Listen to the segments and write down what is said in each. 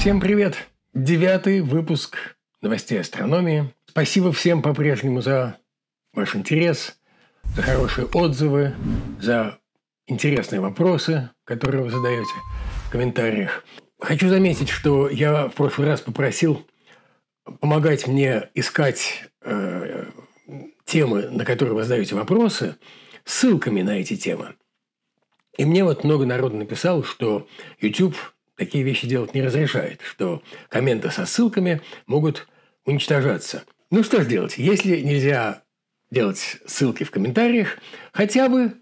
Всем привет! Девятый выпуск новостей астрономии. Спасибо всем по-прежнему за ваш интерес, за хорошие отзывы, за интересные вопросы, которые вы задаете в комментариях. Хочу заметить, что я в прошлый раз попросил помогать мне искать э, темы, на которые вы задаете вопросы, ссылками на эти темы. И мне вот много народу написал, что YouTube такие вещи делать не разрешает, что комменты со ссылками могут уничтожаться. Ну что ж делать, если нельзя делать ссылки в комментариях, хотя бы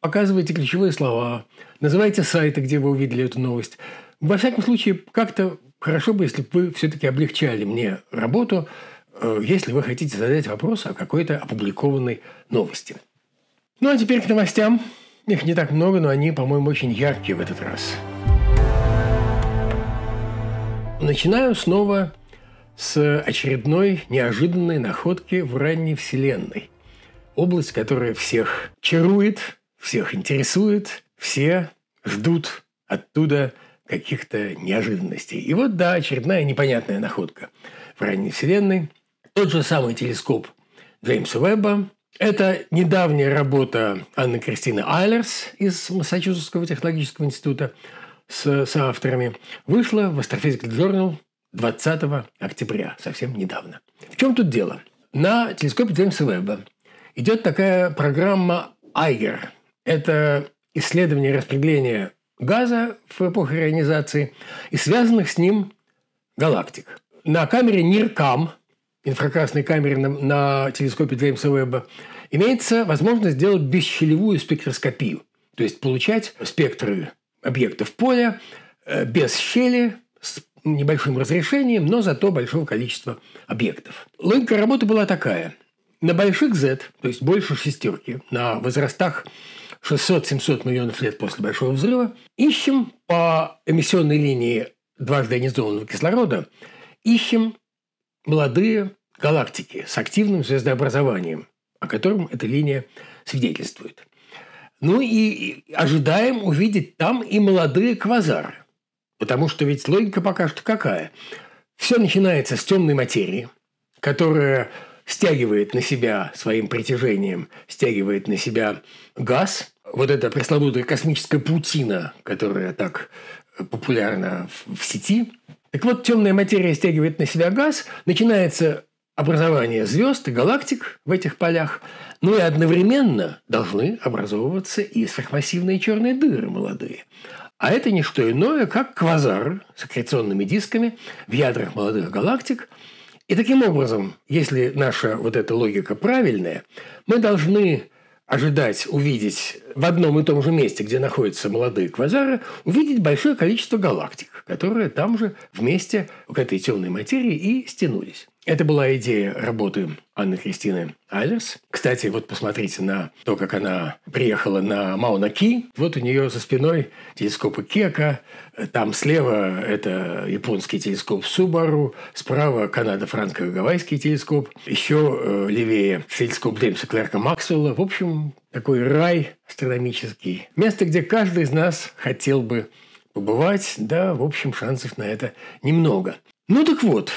показывайте ключевые слова, называйте сайты, где вы увидели эту новость. Во всяком случае, как-то хорошо бы, если бы вы все-таки облегчали мне работу, э, если вы хотите задать вопрос о какой-то опубликованной новости. Ну а теперь к новостям. Их не так много, но они, по-моему, очень яркие в этот раз. Начинаю снова с очередной неожиданной находки в ранней Вселенной. Область, которая всех чарует, всех интересует, все ждут оттуда каких-то неожиданностей. И вот, да, очередная непонятная находка в ранней Вселенной. Тот же самый телескоп Джеймса Уэбба. Это недавняя работа Анны Кристины Айлерс из Массачусетского технологического института – с соавторами, вышла в Astrophysical Journal 20 октября, совсем недавно. В чем тут дело? На телескопе Джеймса Вебба идет такая программа Айгер. Это исследование распределения газа в эпоху ионизации и связанных с ним галактик. На камере NIRCam инфракрасной камере на, на телескопе Джеймса Вебба, имеется возможность сделать бесщелевую спектроскопию, то есть получать спектры объектов поля, э, без щели, с небольшим разрешением, но зато большого количества объектов. Логика работы была такая. На больших Z, то есть больше шестерки, на возрастах 600-700 миллионов лет после Большого взрыва, ищем по эмиссионной линии дважды ионизованного кислорода, ищем молодые галактики с активным звездообразованием, о котором эта линия свидетельствует. Ну и ожидаем увидеть там и молодые квазары. Потому что ведь логика пока что какая? Все начинается с темной материи, которая стягивает на себя своим притяжением, стягивает на себя газ, вот эта пресловутая космическая паутина, которая так э, популярна в сети. Так вот, темная материя стягивает на себя газ, начинается образование звезд и галактик в этих полях, но и одновременно должны образовываться и сверхмассивные черные дыры молодые. А это не что иное, как квазары с аккреционными дисками в ядрах молодых галактик. И таким образом, если наша вот эта логика правильная, мы должны ожидать увидеть в одном и том же месте, где находятся молодые квазары, увидеть большое количество галактик, которые там же вместе к этой темной материи и стянулись. Это была идея работы Анны Кристины Айлерс. Кстати, вот посмотрите на то, как она приехала на Мауна Ки. Вот у нее за спиной телескопы Кека. Там слева это японский телескоп Субару. Справа канадо-франко-гавайский телескоп. Еще э, левее телескоп Джеймса Клерка Максвелла. В общем, такой рай астрономический. Место, где каждый из нас хотел бы побывать. Да, в общем, шансов на это немного. Ну так вот,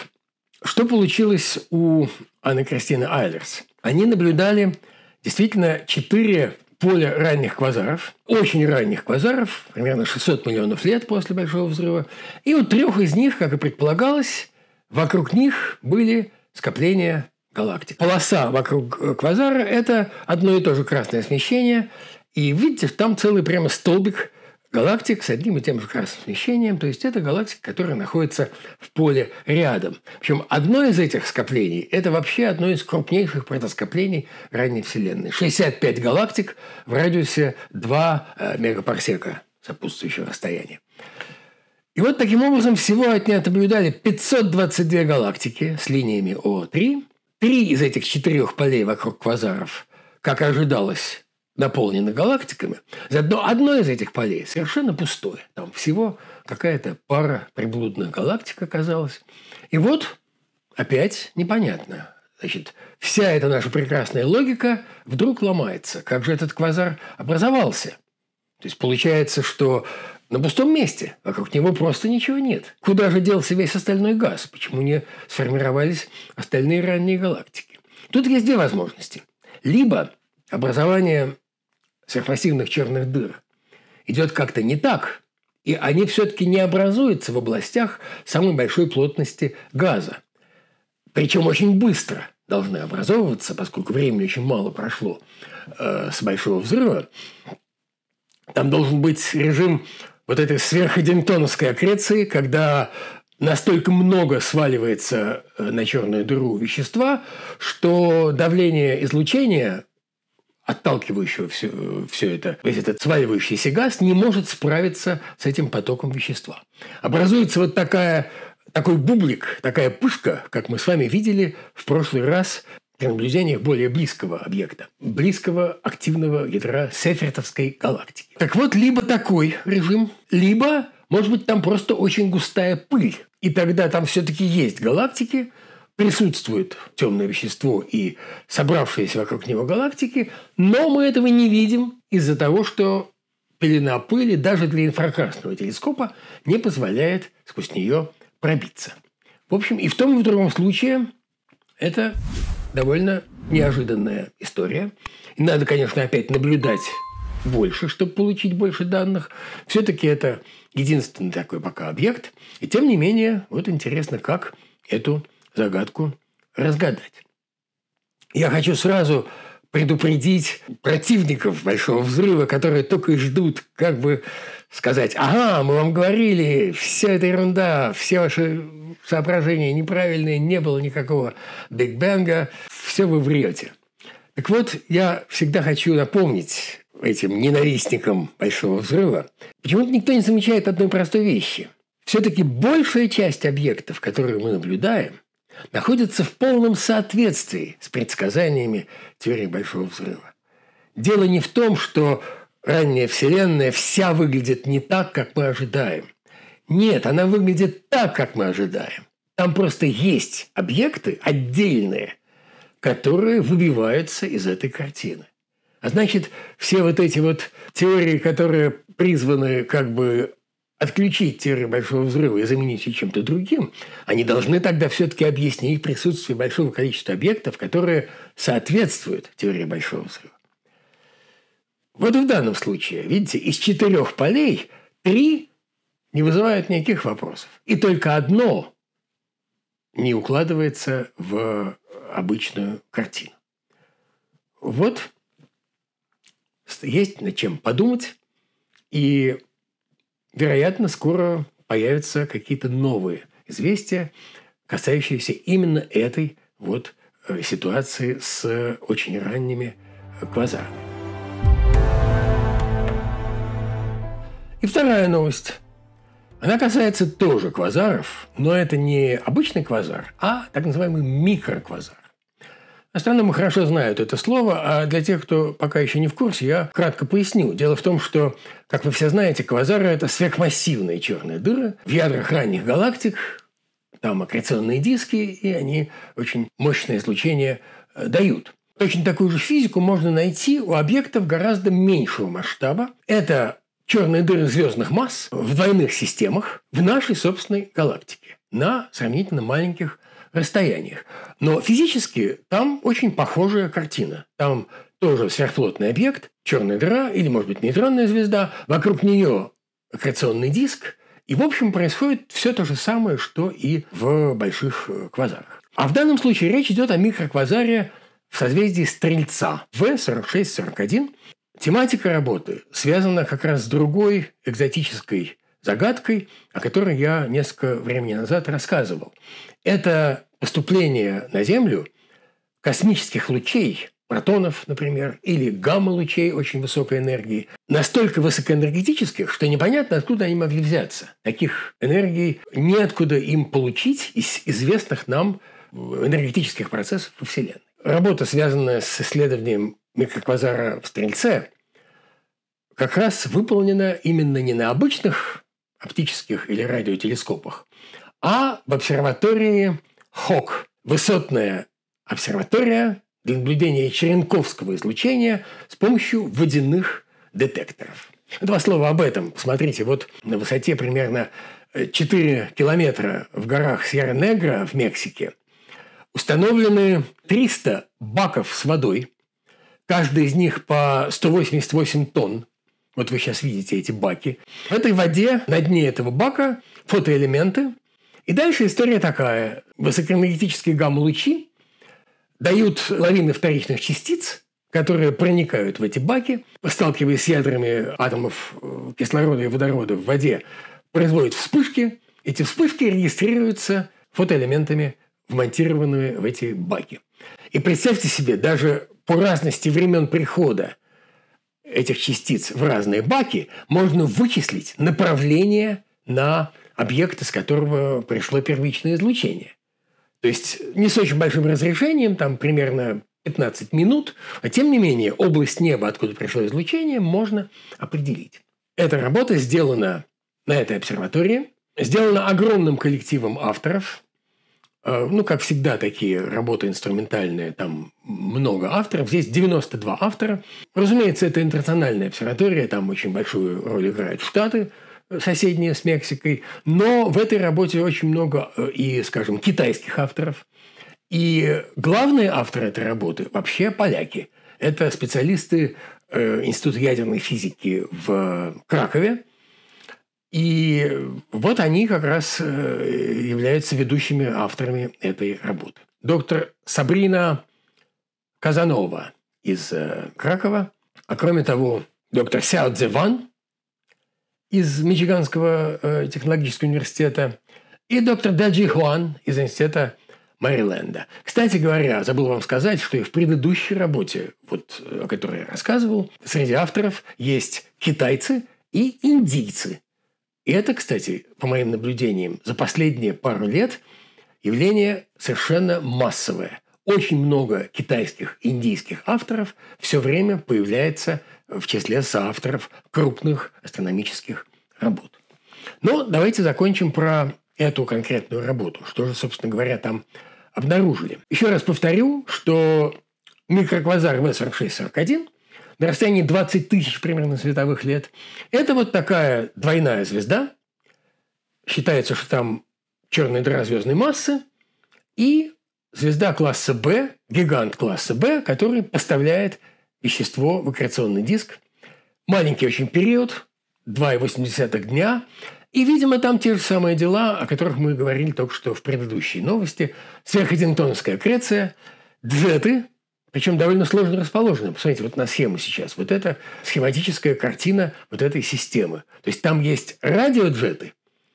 что получилось у Анны Кристины Айлерс? Они наблюдали действительно четыре поля ранних квазаров, очень ранних квазаров, примерно 600 миллионов лет после Большого взрыва. И у трех из них, как и предполагалось, вокруг них были скопления галактик. Полоса вокруг э, квазара – это одно и то же красное смещение. И видите, там целый прямо столбик галактик с одним и тем же красным смещением, то есть это галактика, которая находится в поле рядом. Причем одно из этих скоплений – это вообще одно из крупнейших протоскоплений ранней Вселенной. 65 галактик в радиусе 2 э, мегапарсека сопутствующего расстояния. И вот таким образом всего от нее наблюдали 522 галактики с линиями О3. Три из этих четырех полей вокруг квазаров, как ожидалось, наполнена галактиками, заодно одно из этих полей совершенно пустое. Там всего какая-то пара приблудных галактик оказалась. И вот опять непонятно. Значит, вся эта наша прекрасная логика вдруг ломается. Как же этот квазар образовался? То есть получается, что на пустом месте. Вокруг него просто ничего нет. Куда же делся весь остальной газ? Почему не сформировались остальные ранние галактики? Тут есть две возможности. Либо образование сверхмассивных черных дыр идет как-то не так, и они все-таки не образуются в областях самой большой плотности газа. Причем очень быстро должны образовываться, поскольку времени очень мало прошло э, с большого взрыва. Там должен быть режим вот этой сверхдентоновской аккреции, когда настолько много сваливается э, на черную дыру вещества, что давление излучения отталкивающего все, все это, весь этот сваливающийся газ, не может справиться с этим потоком вещества. Образуется вот такая, такой бублик, такая пушка, как мы с вами видели в прошлый раз при наблюдениях более близкого объекта, близкого активного ядра Сефертовской галактики. Так вот, либо такой режим, либо, может быть, там просто очень густая пыль. И тогда там все-таки есть галактики – присутствует темное вещество и собравшиеся вокруг него галактики, но мы этого не видим из-за того, что пелена пыли даже для инфракрасного телескопа не позволяет сквозь нее пробиться. В общем, и в том, и в другом случае это довольно неожиданная история. И надо, конечно, опять наблюдать больше, чтобы получить больше данных. Все-таки это единственный такой пока объект. И тем не менее, вот интересно, как эту загадку разгадать. Я хочу сразу предупредить противников Большого Взрыва, которые только и ждут, как бы сказать, ага, мы вам говорили, вся эта ерунда, все ваши соображения неправильные, не было никакого Биг Бенга, все вы врете. Так вот, я всегда хочу напомнить этим ненавистникам Большого Взрыва, почему-то никто не замечает одной простой вещи. Все-таки большая часть объектов, которые мы наблюдаем, находится в полном соответствии с предсказаниями теории Большого Взрыва. Дело не в том, что ранняя Вселенная вся выглядит не так, как мы ожидаем. Нет, она выглядит так, как мы ожидаем. Там просто есть объекты отдельные, которые выбиваются из этой картины. А значит, все вот эти вот теории, которые призваны как бы отключить теорию большого взрыва и заменить ее чем-то другим, они должны тогда все-таки объяснить присутствие большого количества объектов, которые соответствуют теории большого взрыва. Вот в данном случае, видите, из четырех полей три не вызывают никаких вопросов. И только одно не укладывается в обычную картину. Вот есть над чем подумать. И Вероятно, скоро появятся какие-то новые известия, касающиеся именно этой вот э, ситуации с э, очень ранними квазарами. Э, И вторая новость. Она касается тоже квазаров, но это не обычный квазар, а так называемый микроквазар. Астрономы хорошо знают это слово, а для тех, кто пока еще не в курсе, я кратко поясню. Дело в том, что, как вы все знаете, квазары – это сверхмассивные черные дыры в ядрах ранних галактик, там аккреционные диски, и они очень мощное излучение э, дают. Точно такую же физику можно найти у объектов гораздо меньшего масштаба. Это черные дыры звездных масс в двойных системах в нашей собственной галактике на сравнительно маленьких расстояниях. Но физически там очень похожая картина. Там тоже сверхплотный объект, черная дыра или, может быть, нейтронная звезда, вокруг нее аккреционный диск, и, в общем, происходит все то же самое, что и в больших э, квазарах. А в данном случае речь идет о микроквазаре в созвездии Стрельца В4641. Тематика работы связана как раз с другой экзотической загадкой, о которой я несколько времени назад рассказывал. Это поступления на Землю космических лучей, протонов, например, или гамма-лучей очень высокой энергии, настолько высокоэнергетических, что непонятно, откуда они могли взяться. Таких энергий неоткуда им получить из известных нам энергетических процессов во Вселенной. Работа, связанная с исследованием микроквазара в Стрельце, как раз выполнена именно не на обычных оптических или радиотелескопах, а в обсерватории Хок – высотная обсерватория для наблюдения черенковского излучения с помощью водяных детекторов. Два слова об этом. Посмотрите, вот на высоте примерно 4 э, километра в горах Сьерра-Негра в Мексике установлены 300 баков с водой, каждый из них по 188 тонн. Вот вы сейчас видите эти баки. В этой воде на дне этого бака фотоэлементы, и дальше история такая. Высокоэнергетические гамма-лучи дают лавины вторичных частиц, которые проникают в эти баки, сталкиваясь с ядрами атомов э, кислорода и водорода в воде, производят вспышки. Эти вспышки регистрируются фотоэлементами, вмонтированными в эти баки. И представьте себе, даже по разности времен прихода этих частиц в разные баки можно вычислить направление на объект, из которого пришло первичное излучение. То есть не с очень большим разрешением, там примерно 15 минут, а тем не менее область неба, откуда пришло излучение, можно определить. Эта работа сделана на этой обсерватории, сделана огромным коллективом авторов. Э, ну, как всегда, такие работы инструментальные, там много авторов. Здесь 92 автора. Разумеется, это интернациональная обсерватория, там очень большую роль играют Штаты – соседняя с Мексикой. Но в этой работе очень много э, и, скажем, китайских авторов. И главные авторы этой работы вообще поляки. Это специалисты э, Института ядерной физики в Кракове. И вот они как раз э, являются ведущими авторами этой работы. Доктор Сабрина Казанова из Кракова, а кроме того, доктор Сяо Цзеван из Мичиганского э, технологического университета, и доктор Даджи Хуан из Института Мэриленда. Кстати говоря, забыл вам сказать, что и в предыдущей работе, вот, э, о которой я рассказывал, среди авторов есть китайцы и индийцы. И это, кстати, по моим наблюдениям, за последние пару лет явление совершенно массовое. Очень много китайских, индийских авторов все время появляется в числе соавторов крупных астрономических работ. Но давайте закончим про эту конкретную работу. Что же, собственно говоря, там обнаружили. Еще раз повторю, что микроквазар В4641 на расстоянии 20 тысяч примерно световых лет – это вот такая двойная звезда. Считается, что там черная дыра звездной массы и звезда класса Б, гигант класса Б, который поставляет вещество в аккреционный диск. Маленький очень период, 2,8 дня. И, видимо, там те же самые дела, о которых мы говорили только что в предыдущей новости. Сверходинтонская аккреция, джеты, причем довольно сложно расположены. Посмотрите вот на схему сейчас. Вот это схематическая картина вот этой системы. То есть там есть радиоджеты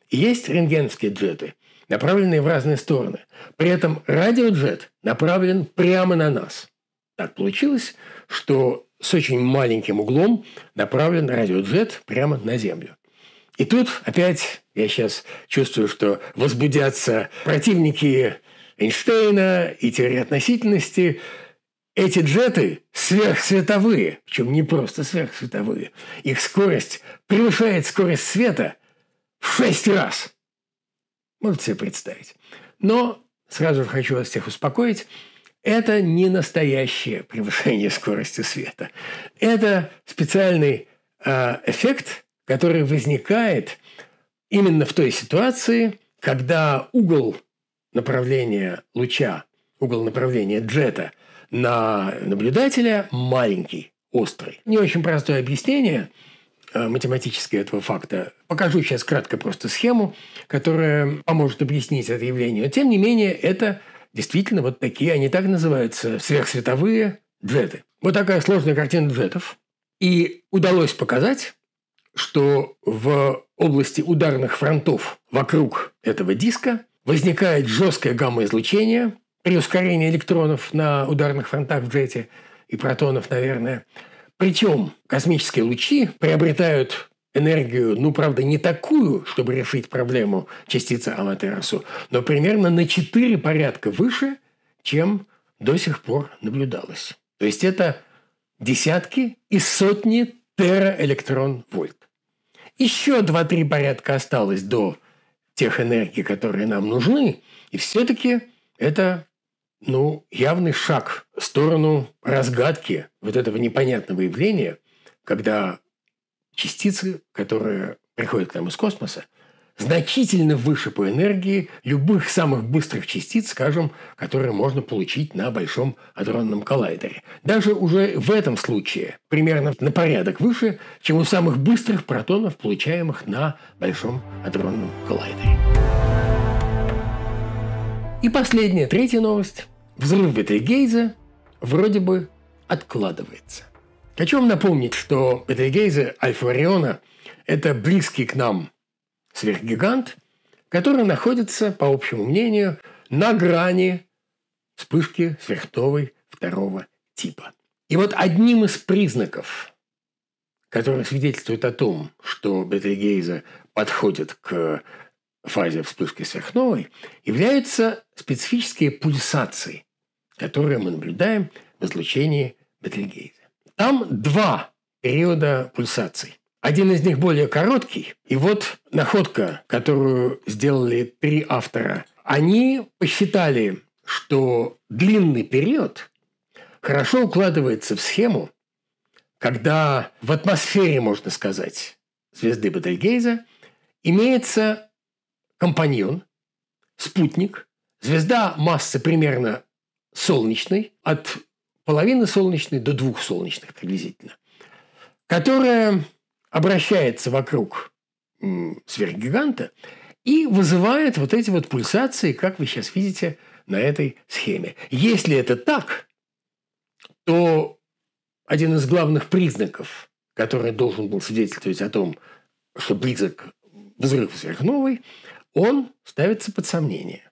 и есть рентгенские джеты, направленные в разные стороны. При этом радиоджет направлен прямо на нас – так получилось, что с очень маленьким углом направлен радиоджет прямо на Землю. И тут опять я сейчас чувствую, что возбудятся противники Эйнштейна и теории относительности. Эти джеты сверхсветовые, причем не просто сверхсветовые. Их скорость превышает скорость света в шесть раз. Можете себе представить. Но сразу же хочу вас всех успокоить. Это не настоящее превышение скорости света. Это специальный э, эффект, который возникает именно в той ситуации, когда угол направления луча, угол направления джета на наблюдателя маленький, острый. Не очень простое объяснение а, математически этого факта. Покажу сейчас кратко просто схему, которая поможет объяснить это явление. Но, тем не менее, это действительно вот такие, они так называются, сверхсветовые джеты. Вот такая сложная картина джетов. И удалось показать, что в области ударных фронтов вокруг этого диска возникает жесткое гамма-излучение при ускорении электронов на ударных фронтах в джете и протонов, наверное. Причем космические лучи приобретают энергию, ну, правда, не такую, чтобы решить проблему частицы Аматерасу, но примерно на 4 порядка выше, чем до сих пор наблюдалось. То есть это десятки и сотни тераэлектрон-вольт. Еще 2-3 порядка осталось до тех энергий, которые нам нужны, и все-таки это ну, явный шаг в сторону разгадки вот этого непонятного явления, когда частицы, которые приходят к нам из космоса, значительно выше по энергии любых самых быстрых частиц, скажем, которые можно получить на Большом адронном коллайдере. Даже уже в этом случае примерно на порядок выше, чем у самых быстрых протонов, получаемых на Большом адронном коллайдере. И последняя, третья новость. Взрыв Бетельгейза вроде бы откладывается. Хочу вам напомнить, что Бетельгейзе Альфа-Ориона – это близкий к нам сверхгигант, который находится, по общему мнению, на грани вспышки сверхновой второго типа. И вот одним из признаков, который свидетельствует о том, что Бетельгейзе подходит к фазе вспышки сверхновой, являются специфические пульсации, которые мы наблюдаем в излучении Бетельгейза. Там два периода пульсаций. Один из них более короткий. И вот находка, которую сделали три автора. Они посчитали, что длинный период хорошо укладывается в схему, когда в атмосфере, можно сказать, звезды Бетельгейза имеется компаньон, спутник, звезда массы примерно солнечной, от половины солнечной до двух солнечных приблизительно, которая обращается вокруг сверхгиганта и вызывает вот эти вот пульсации, как вы сейчас видите на этой схеме. Если это так, то один из главных признаков, который должен был свидетельствовать о том, что близок взрыв сверхновой, он ставится под сомнение.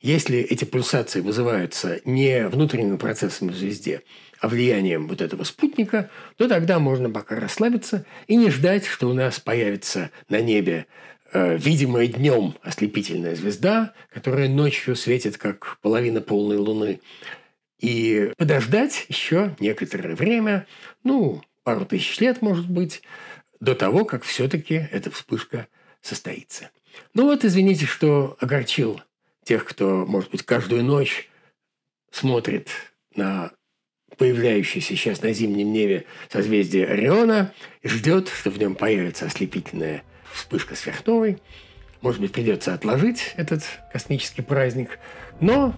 Если эти пульсации вызываются не внутренними процессами в звезде, а влиянием вот этого спутника, то тогда можно пока расслабиться и не ждать, что у нас появится на небе э, видимая днем ослепительная звезда, которая ночью светит как половина полной луны, и подождать еще некоторое время, ну, пару тысяч лет, может быть, до того, как все-таки эта вспышка состоится. Ну вот, извините, что огорчил тех, кто, может быть, каждую ночь смотрит на появляющееся сейчас на зимнем небе созвездие Ориона и ждет, что в нем появится ослепительная вспышка сверхновой. Может быть, придется отложить этот космический праздник. Но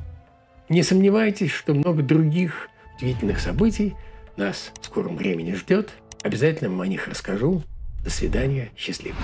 не сомневайтесь, что много других удивительных событий нас в скором времени ждет. Обязательно вам о них расскажу. До свидания. Счастливо.